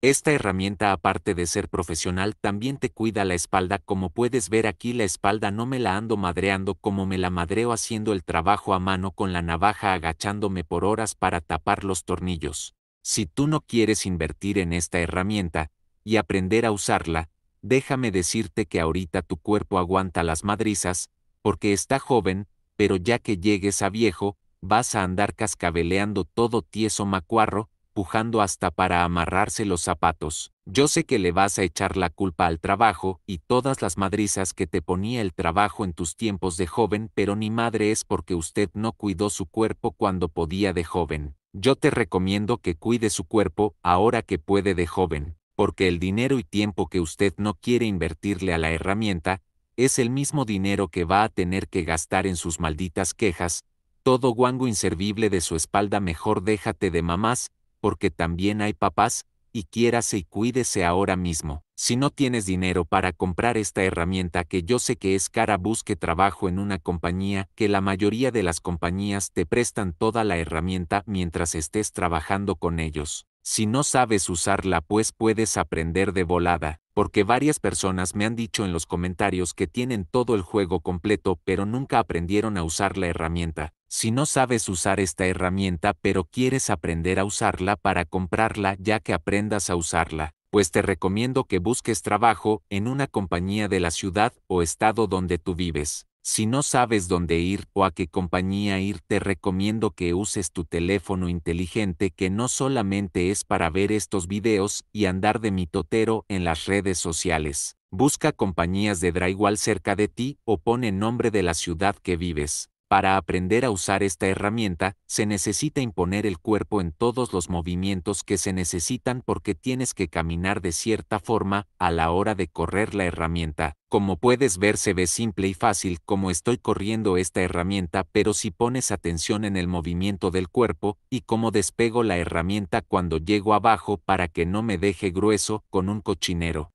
Esta herramienta aparte de ser profesional también te cuida la espalda como puedes ver aquí la espalda no me la ando madreando como me la madreo haciendo el trabajo a mano con la navaja agachándome por horas para tapar los tornillos. Si tú no quieres invertir en esta herramienta y aprender a usarla, déjame decirte que ahorita tu cuerpo aguanta las madrizas, porque está joven, pero ya que llegues a viejo, vas a andar cascabeleando todo tieso macuarro, hasta para amarrarse los zapatos. Yo sé que le vas a echar la culpa al trabajo y todas las madrizas que te ponía el trabajo en tus tiempos de joven, pero ni madre es porque usted no cuidó su cuerpo cuando podía de joven. Yo te recomiendo que cuide su cuerpo ahora que puede de joven, porque el dinero y tiempo que usted no quiere invertirle a la herramienta, es el mismo dinero que va a tener que gastar en sus malditas quejas, todo guango inservible de su espalda mejor déjate de mamás, porque también hay papás, y quiérase y cuídese ahora mismo. Si no tienes dinero para comprar esta herramienta que yo sé que es cara, busque trabajo en una compañía, que la mayoría de las compañías te prestan toda la herramienta mientras estés trabajando con ellos. Si no sabes usarla pues puedes aprender de volada, porque varias personas me han dicho en los comentarios que tienen todo el juego completo pero nunca aprendieron a usar la herramienta. Si no sabes usar esta herramienta pero quieres aprender a usarla para comprarla ya que aprendas a usarla, pues te recomiendo que busques trabajo en una compañía de la ciudad o estado donde tú vives. Si no sabes dónde ir o a qué compañía ir, te recomiendo que uses tu teléfono inteligente que no solamente es para ver estos videos y andar de mitotero en las redes sociales. Busca compañías de drywall cerca de ti o pone nombre de la ciudad que vives. Para aprender a usar esta herramienta, se necesita imponer el cuerpo en todos los movimientos que se necesitan porque tienes que caminar de cierta forma a la hora de correr la herramienta. Como puedes ver se ve simple y fácil como estoy corriendo esta herramienta, pero si pones atención en el movimiento del cuerpo y cómo despego la herramienta cuando llego abajo para que no me deje grueso con un cochinero.